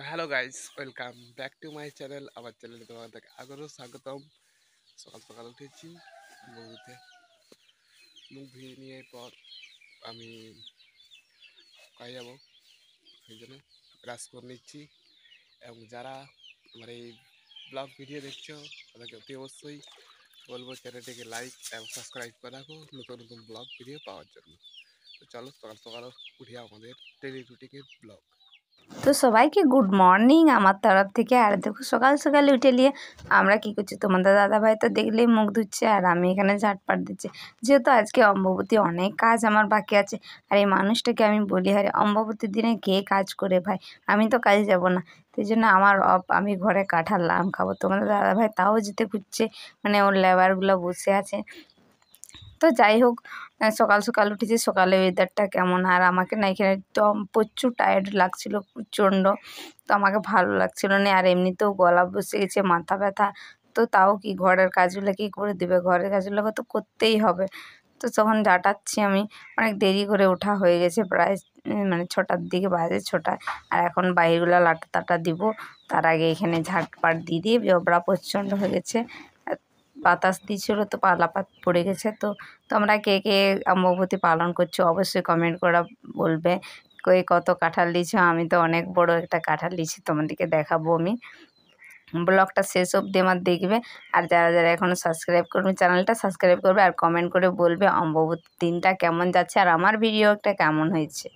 তো hello guys welcome back to my channel আমার চ্যানেলে তোমাদের আবারও স্বাগতম সকাল সকাল উঠেছি মুভিতে মুখ ধুয়ে নিয়ে পর আমি কয়ে যাবো সেই জন্য রাস করে নিচ্ছি এবং যারা আমার এই ব্লগ ভিডিও দেখছো তাদেরকে অতি অবশ্যই বলবো চ্যানেলটিকে লাইক এবং সাবস্ক্রাইব করে রাখো নতুন নতুন ব্লগ ভিডিও পাওয়ার জন্য তো চলো সকাল সকাল উঠে আমাদের ডেলি ব্লগ তো সবাইকে গুড মর্নিং আমার তরফ থেকে আর দেখো সকাল সকাল উঠে নিয়ে আমরা কি করছি তোমাদের দাদাভাই তো দেখলেই মুখ ধুচ্ছে আর আমি এখানে ঝাটপাট দিচ্ছি যেহেতু আজকে অম্ববতী অনেক কাজ আমার বাকি আছে আর এই মানুষটাকে আমি বলি আরে অম্ববতীর দিনে কে কাজ করে ভাই আমি তো কাজে যাব না সেই জন্য আমার অপ আমি ঘরে কাঠার লাম খাবো তোমাদের দাদাভাই তাও যেতে খুঁজছে মানে ওর লেবারগুলো বসে আছে তো যাই হোক সকাল সকাল উঠেছি সকালে ওয়েদারটা কেমন আর আমাকে না এখানে একদম প্রচুর টায়ার্ড লাগছিল প্রচণ্ড তো আমাকে ভালো লাগছিল না আর এমনিতেও গলা বসে গেছে মাথা ব্যথা তো তাও কি ঘরের কাজগুলো কি করে দেবে ঘরের কাজগুলোকে তো করতেই হবে তো তখন ডাটাচ্ছি আমি অনেক দেরি করে ওঠা হয়ে গেছে প্রায় মানে ছটার দিকে বাজে ছটায় আর এখন বাইরগুলো লাটা তাটা দিব তার আগে এখানে ঝাটপাট দিয়ে দিয়ে জবরা প্রচণ্ড হয়ে গেছে বাতাস দিচ্ছিলো তো পালাপাত পড়ে গেছে তো তোমরা কে কে অম্ববতী পালন করছো অবশ্যই কমেন্ট করা বলবে কই কত কাঁঠাল লিছো আমি তো অনেক বড় একটা কাঁঠাল লিছি তোমাদেরকে দেখাবো আমি ব্লগটা শেষ অবধি আমার দেখবে আর যারা যারা এখনও সাবস্ক্রাইব করবে চ্যানেলটা সাবস্ক্রাইব করবে আর কমেন্ট করে বলবে অম্ববতী দিনটা কেমন যাচ্ছে আর আমার ভিডিও একটা কেমন হয়েছে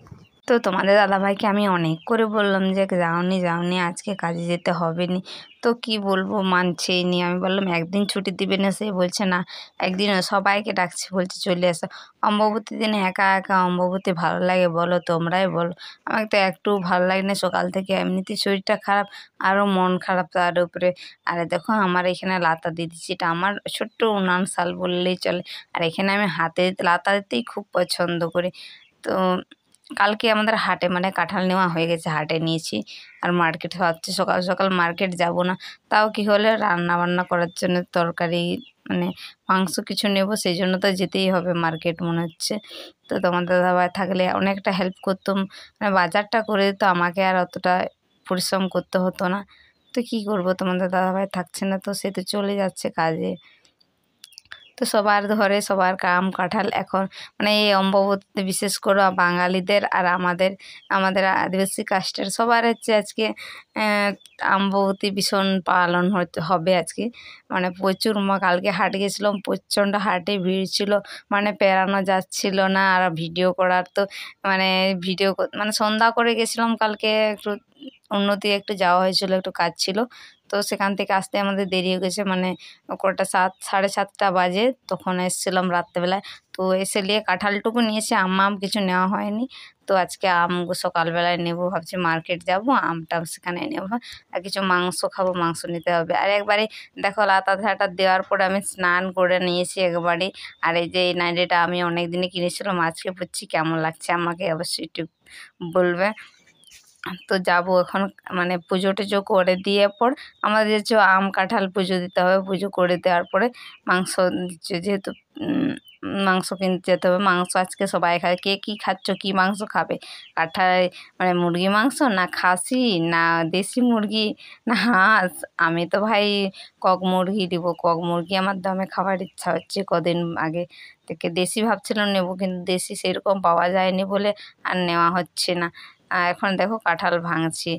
তো তোমাদের দাদাভাইকে আমি অনেক করে বললাম যে যাওনি যাওনি আজকে কাজে যেতে হবে নি তো কি বলবো মানছেই নি আমি বললাম একদিন ছুটি দিবে না সে বলছে না একদিন সবাইকে ডাকছে বলছে চলে আসো অম্ববতী দিনে একা একা অম্ববতী ভালো লাগে বলো তোমরাই বলো আমাকে তো একটু ভালো লাগে না সকাল থেকে এমনিতেই শরীরটা খারাপ আরও মন খারাপ তার উপরে আরে দেখো আমার এখানে লাতা দিয়ে দিচ্ছি এটা আমার ছোট্ট উনান শাল বললেই চলে আর এখানে আমি হাতে লাতা দিতেই খুব পছন্দ করি তো কালকে আমাদের হাটে মানে কাঁঠাল নেওয়া হয়ে গেছে হাটে নিয়েছি আর মার্কেট ভাবছি সকাল সকাল মার্কেট যাব না তাও কি হলে রান্না বান্না করার জন্য তরকারি মানে মাংস কিছু নেব সেই জন্য তো যেতেই হবে মার্কেট মনে হচ্ছে তো তোমার দাদাভাই থাকলে অনেকটা হেল্প করতাম মানে বাজারটা করে দিত আমাকে আর অতটা পরিশ্রম করতে হতো না তো কি করব তোমাদের দাদাভাই থাকছে না তো সে তো চলে যাচ্ছে কাজে তো সবার ধরে সবার কাম কাঁঠাল এখন মানে এই অম্ববতী বিশেষ করে বাঙালিদের আর আমাদের আমাদের আদিবাসী কাস্টের সবার হচ্ছে আজকে অম্ববতী ভীষণ পালন হতে হবে আজকে মানে প্রচুর মা কালকে হাট গেছিলাম প্রচণ্ড হাটে ভিড় ছিল মানে পেরানো যাচ্ছিল না আর ভিডিও করার তো মানে ভিডিও মানে সন্ধ্যা করে গেছিলাম কালকে একটু উন্নতি একটু যাওয়া হয়েছিল একটু কাজ ছিল তো সেখান থেকে আসতে আমাদের দেরি হয়ে গেছে মানে কটা সাত সাড়ে সাতটা বাজে তখন এসেছিলাম রাত্রেবেলায় তো এসে নিয়ে কাঁঠালটুকু নিয়েছি আম আম কিছু নেওয়া হয়নি তো আজকে আম সকালবেলায় নেবো ভাবছি মার্কেট যাব আমটা সেখানে নেবো আর কিছু মাংস খাবো মাংস নিতে হবে আর একবারে দেখো লাতা ধাটা দেওয়ার পরে আমি স্নান করে নিয়েছি একবারে আর এই যে এই নাইটিটা আমি অনেক দিনে কিনেছিলাম আজকে বুঝছি কেমন লাগছে আমাকে অবশ্যই একটু বলবে তো যাব এখন মানে পুজো টুজো করে দিয়ে পর আমাদের যে আম কাঁঠাল পুজো দিতে হবে পুজো করে দেওয়ার পরে মাংস যেহেতু মাংস কিনতে যেতে হবে মাংস আজকে সবাই খায় কে কী খাচ্ছ কী মাংস খাবে কাঁঠাল মানে মুরগি মাংস না খাসি না দেশি মুরগি না হাঁস আমি তো ভাই কক মুরগি দিব কক মুরগি আমার দমে খাবার ইচ্ছা হচ্ছে কদিন আগে থেকে দেশি ভাবছিলাম নেবো কিন্তু দেশি সেরকম পাওয়া যায়নি বলে আর নেওয়া হচ্ছে না এখন দেখো কাঁঠাল ভাঙছি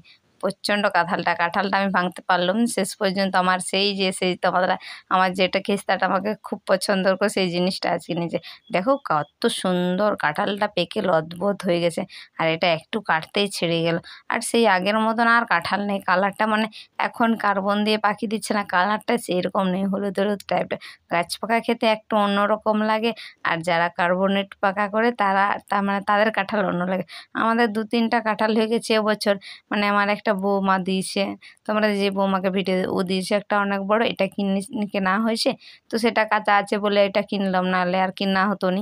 প্রচণ্ড কাঁঠালটা কাঁঠালটা আমি ভাঙতে পারলাম শেষ পর্যন্ত আমার সেই যে সেই তোমাদের আমার যেটা খেস্তাটা আমাকে খুব পছন্দ করে সেই জিনিসটা আজকে নিজে দেখো কত সুন্দর কাঁঠালটা পেকে লদবোধ হয়ে গেছে আর এটা একটু কাটতেই ছেড়ে গেল আর সেই আগের মতন আর কাঁঠাল নেই কালারটা মানে এখন কার্বন দিয়ে পাখি দিচ্ছে না কালারটা সেরকম নেই হলুদ হলুদ টাইপটা গাছ পাকা খেতে একটু অন্যরকম লাগে আর যারা কার্বনেট পাকা করে তারা তার মানে তাদের কাঁঠাল অন্য লাগে আমাদের দু তিনটা কাঁঠাল হয়ে গেছে এবছর মানে আমার একটা বৌমা দিয়েছে তোমরা যে বৌমাকে ভিটে ও দিয়েছে একটা অনেক বড় এটা কিনে কেনা হয়েছে তো সেটা কাঁচা আছে বলে এটা কিনলাম নাহলে আর কিনা হতো নি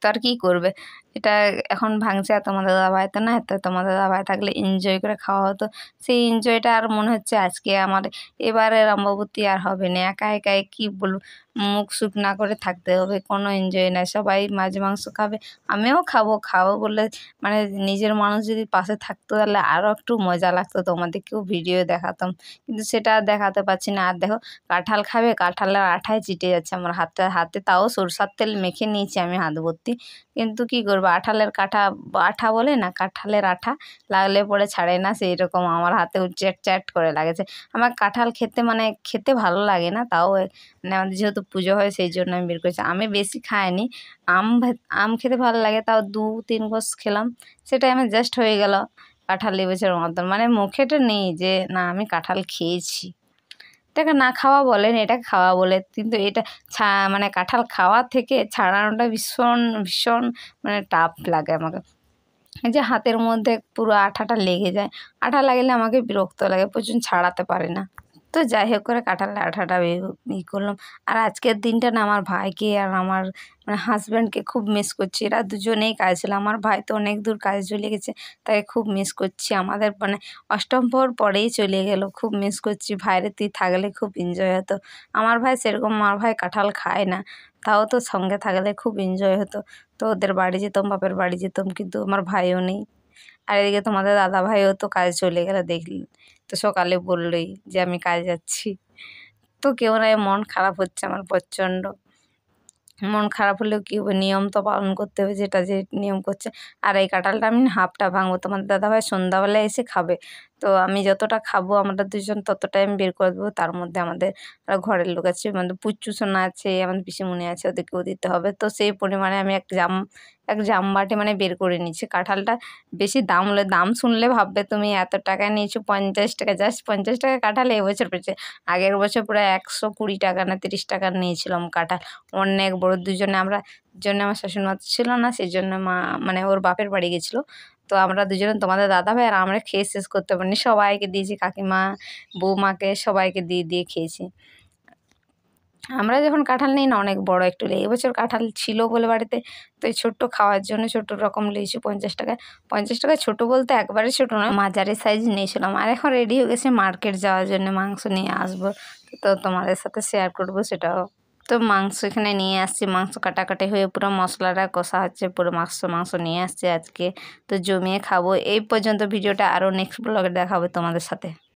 তো আর কী করবে এটা এখন ভাঙছে আর তোমাদের দাদাভাই তো না তো তোমাদের দাদাভাই থাকলে এনজয় করে খাওয়া হতো সেই এনজয়টা আর মনে হচ্ছে আজকে আমার এবারে অম্বাবতী আর হবে না একা একাই কী বলবো মুখ সুপ না করে থাকতে হবে কোনো এনজয় নাই সবাই মাছ মাংস খাবে আমিও খাবো খাবো বলে মানে নিজের মানুষ যদি পাশে থাকতো তাহলে আরও একটু মজা লাগতো তোমাদেরকেও ভিডিও দেখাতাম কিন্তু সেটা আর দেখাতে পারছি না আর দেখো কাঁঠাল খাবে কাঁঠালের আঠায় চিটে যাচ্ছে আমার হাতে হাতে তাও সরষার তেল মেখে নিয়েছি আমি হাত ভর্তি কিন্তু কি করবো আঠালের কাঁঠা আঠা বলে না কাঁঠালের আঠা লাগলে পরে ছাড়ে না সেই রকম আমার হাতে চ্যাট চ্যাট করে লাগেছে আমার কাঁঠাল খেতে মানে খেতে ভালো লাগে না তাও মানে আমাদের যেহেতু পুজো হয় সেই জন্য আমি বের করেছি আমি বেশি খাইনি আম আম খেতে ভালো লাগে তাও দু তিন কোষ খেলাম সেটা আমি জাস্ট হয়ে গেল কাঁঠাল লেবেছের মতন মানে মুখেটা নেই যে না আমি কাঁঠাল খেয়েছি এটাকে না খাওয়া বলেন এটা খাওয়া বলে কিন্তু এটা ছা মানে কাঁঠাল খাওয়া থেকে ছাড়ানোটা ভীষণ ভীষণ মানে টাফ লাগে আমাকে যে হাতের মধ্যে পুরো আঠাটা লেগে যায় আঠা লাগলে আমাকে বিরক্ত লাগে প্রচুর ছাড়াতে পারে না তো যাই হোক করে কাঁঠাল আঠাটা ই করলাম আর আজকের দিনটা না আমার ভাইকে আর আমার মানে হাজব্যান্ডকে খুব মিস করছি এরা দুজনেই কাজ ছিল আমার ভাই তো অনেক দূর কাজ চলে গেছে তাকে খুব মিস করছি আমাদের মানে অষ্টম পর পরেই চলে গেল খুব মিস করছি ভাইরে তুই থাকলে খুব এনজয় হতো আমার ভাই সেরকম আমার ভাই কাঁঠাল খায় না তাও তো সঙ্গে থাকলে খুব এনজয় হতো তো ওদের বাড়ি যেতাম বাপের বাড়ি যেতাম কিন্তু আমার ভাইও নেই আর এদিকে তোমাদের দাদা ভাইও তো কাজে চলে গেল দেখলেন তো সকালে বললোই যে আমি কাজে যাচ্ছি তো কেউ নাই মন খারাপ হচ্ছে আমার প্রচণ্ড মন খারাপ হলেও কী হবে নিয়ম তো পালন করতে হবে যেটা যে নিয়ম করছে আর এই কাঁঠালটা আমি হাফটা ভাঙবো দাদা দাদাভাই সন্ধ্যাবেলায় এসে খাবে তো আমি যতটা খাবো আমরা দুজন ততটাই আমি বের করে দেবো তার মধ্যে আমাদের ঘরের লোক আছে মানে পুচ্চু সোনা আছে আমাদের মনে আছে ওদেরকেও দিতে হবে তো সেই পরিমাণে আমি এক জাম এক জামবাটি মানে বের করে নিয়েছি কাঁঠালটা বেশি দাম হলে দাম শুনলে ভাববে তুমি এত টাকা নিয়েছো পঞ্চাশ টাকা জাস্ট পঞ্চাশ টাকা কাঁঠাল এবছর পেয়েছে আগের বছর পুরো একশো কুড়ি টাকা না তিরিশ টাকা নিয়েছিলাম কাঁঠাল অনেক বড় দুজনে আমরা জন্য আমার শাশুড়ি ছিল না সেই জন্য মা মানে ওর বাপের বাড়ি গেছিলো তো আমরা দুজন তোমাদের দাদা ভাই আর আমরা খেয়ে শেষ করতে পারিনি সবাইকে দিয়েছি কাকিমা বৌমাকে সবাইকে দিয়ে দিয়ে খেয়েছি আমরা যখন কাঁঠাল নিই না অনেক বড় একটু লেই এবছর কাঁঠাল ছিল বলে বাড়িতে তো এই ছোট্ট খাওয়ার জন্য ছোট রকম লিয়েছি পঞ্চাশ টাকায় পঞ্চাশ টাকায় ছোট বলতে একবারে ছোট নয় মাঝারি সাইজ নিয়েছিলাম আর এখন রেডি হয়ে গেছে মার্কেট যাওয়ার জন্য মাংস নিয়ে আসবো তো তোমাদের সাথে শেয়ার করবো সেটাও তো মাংস এখানে নিয়ে আসছি মাংস কাটাকাটি হয়ে পুরো মশলাটা কষা হচ্ছে পুরো মাংস মাংস নিয়ে আসছি আজকে তো জমিয়ে খাবো এই পর্যন্ত ভিডিওটা আরও নেক্সট ব্লগে দেখাবো তোমাদের সাথে